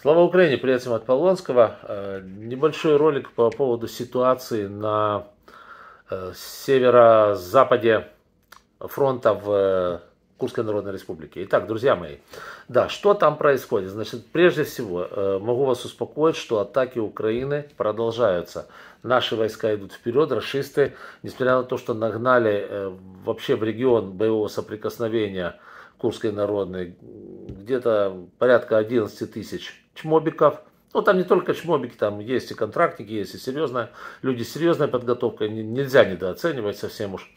Слава Украине, привет всем от Полонского. Э, небольшой ролик по поводу ситуации на э, северо-западе фронта в э, Курской Народной Республике. Итак, друзья мои, да, что там происходит? Значит, прежде всего, могу вас успокоить, что атаки Украины продолжаются. Наши войска идут вперед, расисты, несмотря на то, что нагнали вообще в регион боевого соприкосновения Курской Народной где-то порядка 11 тысяч чмобиков. Ну, там не только чмобики, там есть и контрактники, есть и серьезная, люди серьезная подготовка, нельзя недооценивать совсем уж.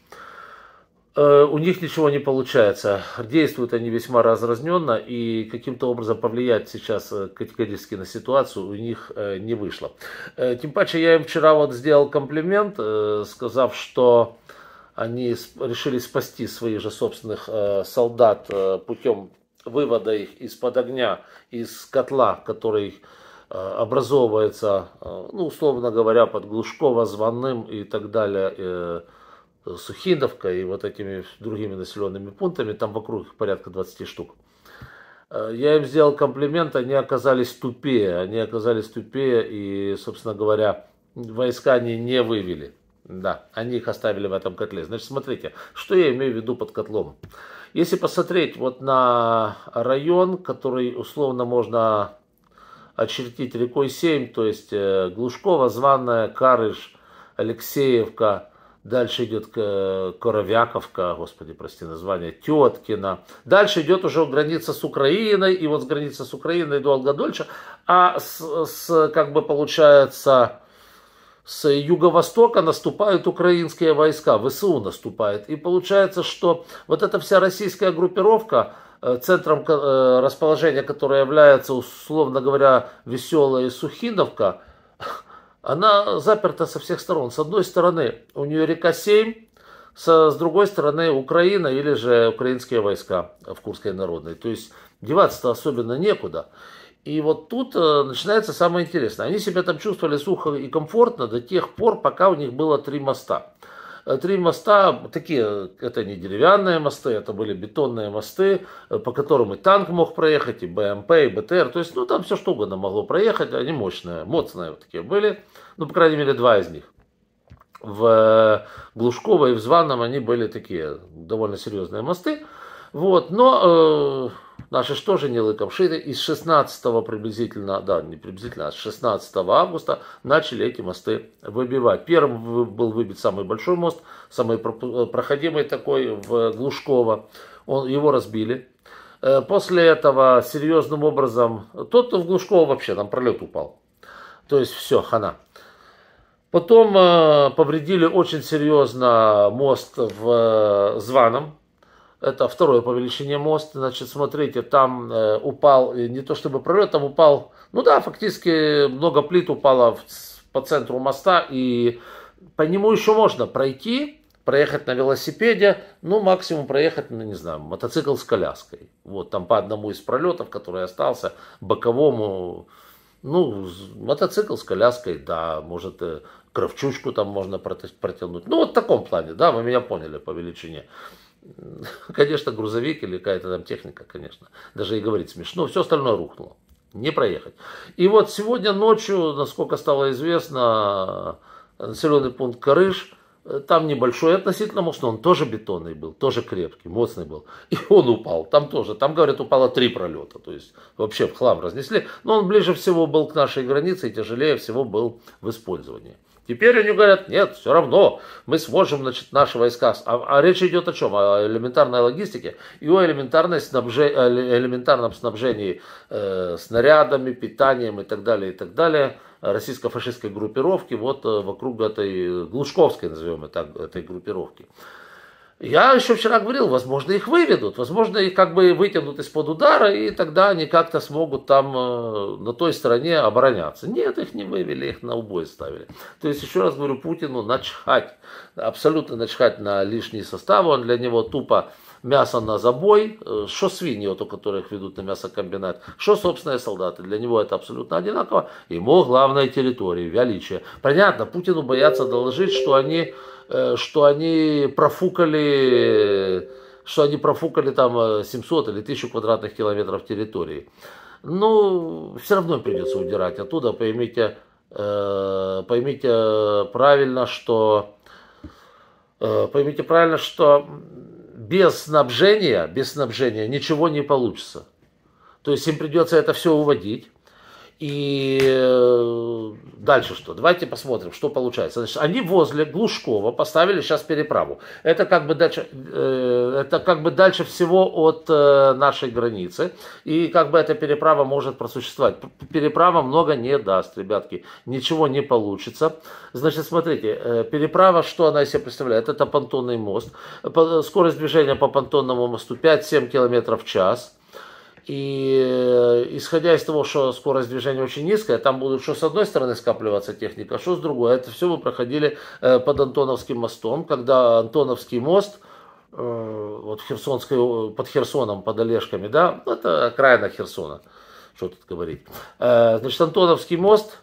Э, у них ничего не получается. Действуют они весьма разразненно, и каким-то образом повлиять сейчас э, категорически на ситуацию у них э, не вышло. тем паче я им вчера вот сделал комплимент, сказав, что они решили спасти своих же собственных солдат путем вывода их из-под огня, из котла, который э, образовывается, э, ну, условно говоря, под Глушково, Звонным и так далее, э, Сухиновка и вот этими другими населенными пунктами, там вокруг их порядка 20 штук. Я им сделал комплимент, они оказались тупее, они оказались тупее и, собственно говоря, войска они не вывели. Да, они их оставили в этом котле. Значит, смотрите, что я имею в виду под котлом. Если посмотреть вот на район, который условно можно очертить рекой 7, то есть э, Глушкова, Званная, Карыш, Алексеевка, дальше идет э, Коровяковка, господи, прости название, Теткина. Дальше идет уже граница с Украиной, и вот с границы с Украиной до Алгодольча, а с, с как бы получается с юго-востока наступают украинские войска, ВСУ наступает. И получается, что вот эта вся российская группировка, э, центром э, расположения которой является, условно говоря, веселая Сухиновка, она заперта со всех сторон. С одной стороны у нее река Семь, с другой стороны Украина или же украинские войска в Курской народной. То есть деваться-то особенно некуда. И вот тут э, начинается самое интересное. Они себя там чувствовали сухо и комфортно до тех пор, пока у них было три моста. Э, три моста, такие, это не деревянные мосты, это были бетонные мосты, э, по которым и танк мог проехать, и БМП, и БТР. То есть, ну, там все что угодно могло проехать, они мощные, моцные вот такие были. Ну, по крайней мере, два из них. В Глушково и в Званом они были такие довольно серьезные мосты. Вот, но э, Наши что же не лыком шиты, и с 16 приблизительно, да, не приблизительно, а с 16 августа начали эти мосты выбивать. Первым был выбит самый большой мост, самый проходимый такой в Глушково. Он, его разбили, э, После этого серьезным образом, тот в Глушково вообще, там пролет упал. То есть все, хана. Потом э, повредили очень серьезно мост в э, Званом. Это второе по величине мост. Значит, смотрите, там э, упал, э, не то чтобы пролет, там упал, ну да, фактически много плит упало в, по центру моста. И по нему еще можно пройти, проехать на велосипеде, ну, максимум проехать, ну, не знаю, мотоцикл с коляской. Вот, там по одному из пролетов, который остался, боковому, ну, мотоцикл с коляской, да, может, э, кровчушку там можно протянуть. Ну, вот в таком плане, да, вы меня поняли по величине. Ну, конечно, грузовик или какая-то там техника, конечно. Даже и говорить смешно. Все остальное рухнуло. Не проехать. И вот сегодня ночью, насколько стало известно, населенный пункт Карыш, э, там небольшой относительно, потому что он тоже бетонный был, тоже крепкий, мощный был. И он упал, там тоже, там, говорят, упало три пролета, то есть вообще в хлам разнесли. Но он ближе всего был к нашей границе и тяжелее всего был в использовании. Теперь они говорят, нет, все равно мы сможем значит, наши войска. А, а речь идет о чем? О элементарной логистике и о элементарной снабже... Э, элементарном снабжении э, снарядами, питанием и так далее, и так далее российско-фашистской группировки вот э, вокруг этой Глушковской, назовем это так, этой группировки. Я еще вчера говорил, возможно, их выведут, возможно, их как бы вытянут из-под удара, и тогда они как-то смогут там э, на той стороне обороняться. Нет, их не вывели, их на убой ставили. То есть, еще раз говорю, Путину начхать, абсолютно начхать на лишние составы, он для него тупо мясо на забой, э, что свиньи, вот, у которых ведут на мясокомбинат, что собственные солдаты. Для него это абсолютно одинаково. Ему главная территория, величие. Понятно, Путину боятся доложить, что они, э, что они профукали что они профукали там 700 э, или 1000 квадратных километров территории. Ну, все равно придется удирать оттуда, поймите, э, поймите правильно, что э, поймите правильно, что без снабжения, без снабжения ничего не получится. То есть им придется это все уводить. И э, дальше что? Давайте посмотрим, что получается. Значит, они возле Глушкова поставили сейчас переправу. Это как бы дальше, э, это как бы дальше всего от э, нашей границы. И как бы эта переправа может просуществовать. Переправа много не даст, ребятки. Ничего не получится. Значит, смотрите, э, переправа, что она из себя представляет? Это понтонный мост. Скорость движения по понтонному мосту 5-7 км в час. И э, исходя из того, что скорость движения очень низкая, там будут что с одной стороны скапливаться техника, а что с другой. Это все мы проходили э, под Антоновским мостом, когда Антоновский мост э, вот Херсонской, под Херсоном, под Олежками, да, ну, это окраина Херсона, что тут говорить. Значит, Антоновский мост,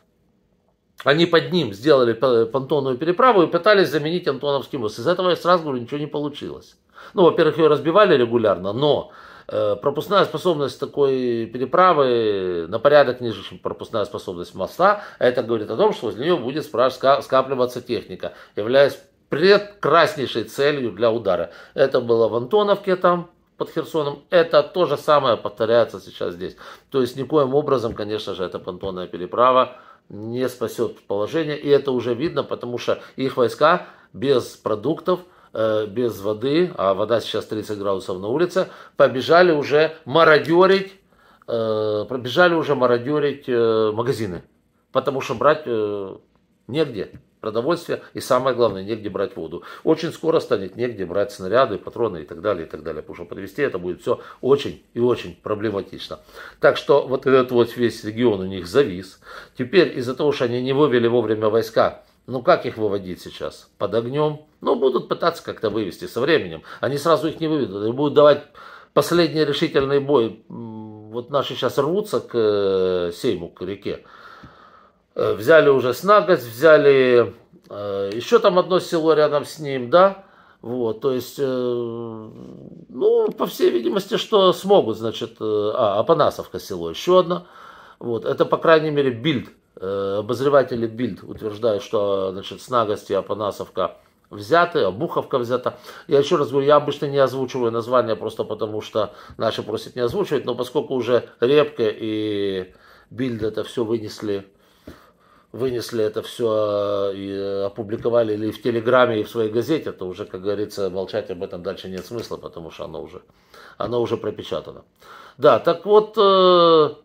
они под ним сделали понтонную переправу и пытались заменить Антоновский мост. Из этого, я сразу говорю, ничего не получилось. Ну, во-первых, ее разбивали регулярно, но Э, пропускная способность такой переправы на порядок ниже, чем пропускная способность моста. Это говорит о том, что возле нее будет скапливаться техника, являясь прекраснейшей целью для удара. Это было в Антоновке там, под Херсоном. Это то же самое повторяется сейчас здесь. То есть никоим образом, конечно же, эта понтонная переправа не спасет положение. И это уже видно, потому что их войска без продуктов – Э, без воды, а вода сейчас 30 градусов на улице, побежали уже мародерить, э, побежали уже мародерить э, магазины, потому что брать э, негде продовольствие и самое главное, негде брать воду. Очень скоро станет негде брать снаряды, патроны и так далее, и так далее. Потому что подвести это будет все очень и очень проблематично. Так что вот этот вот весь регион у них завис. Теперь из-за того, что они не вывели вовремя войска ну как их выводить сейчас? Под огнем? Ну будут пытаться как-то вывести со временем. Они сразу их не выведут. Они будут давать последний решительный бой. Вот наши сейчас рвутся к э, Сейму, к реке. Э, взяли уже Снагость, взяли э, еще там одно село рядом с ним, да? Вот, то есть, ну, по всей видимости, что смогут, значит, а, Апанасовка село, еще одна. Вот, это, по крайней мере, Бильд Э, обозреватели Бильд утверждают, что значит, Снагость и Апанасовка взяты, Буховка взята. Я еще раз говорю, я обычно не озвучиваю названия, просто потому что наши просят не озвучивать, но поскольку уже Репка и Бильд это все вынесли, вынесли это все э, и опубликовали или в Телеграме, и в своей газете, то уже, как говорится, молчать об этом дальше нет смысла, потому что оно уже, оно уже пропечатано. Да, так вот, э,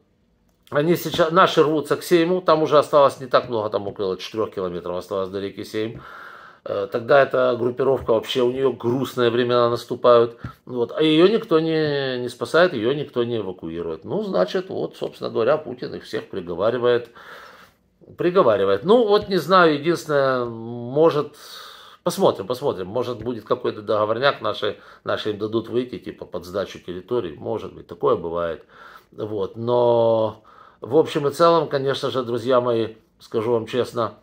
они сейчас, наши рвутся к Сейму, там уже осталось не так много, там около 4 километров осталось до реки Сейм. Э, тогда эта группировка вообще, у нее грустные времена наступают. Вот. А ее никто не, не спасает, ее никто не эвакуирует. Ну, значит, вот, собственно говоря, Путин их всех приговаривает. Приговаривает. Ну, вот не знаю, единственное, может, Посмотрим, посмотрим. Может, будет какой-то договорняк, наши, наши им дадут выйти, типа, под сдачу территории, Может быть, такое бывает. Вот, но... В общем и целом, конечно же, друзья мои, скажу вам честно,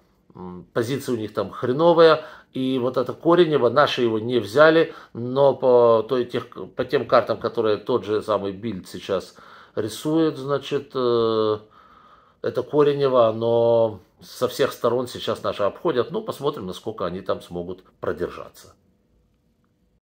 позиция у них там хреновая, и вот это Коренева, наши его не взяли, но по, той, тех, по тем картам, которые тот же самый Бильд сейчас рисует, значит, э, это Коренева, но со всех сторон сейчас наши обходят. Ну, посмотрим, насколько они там смогут продержаться.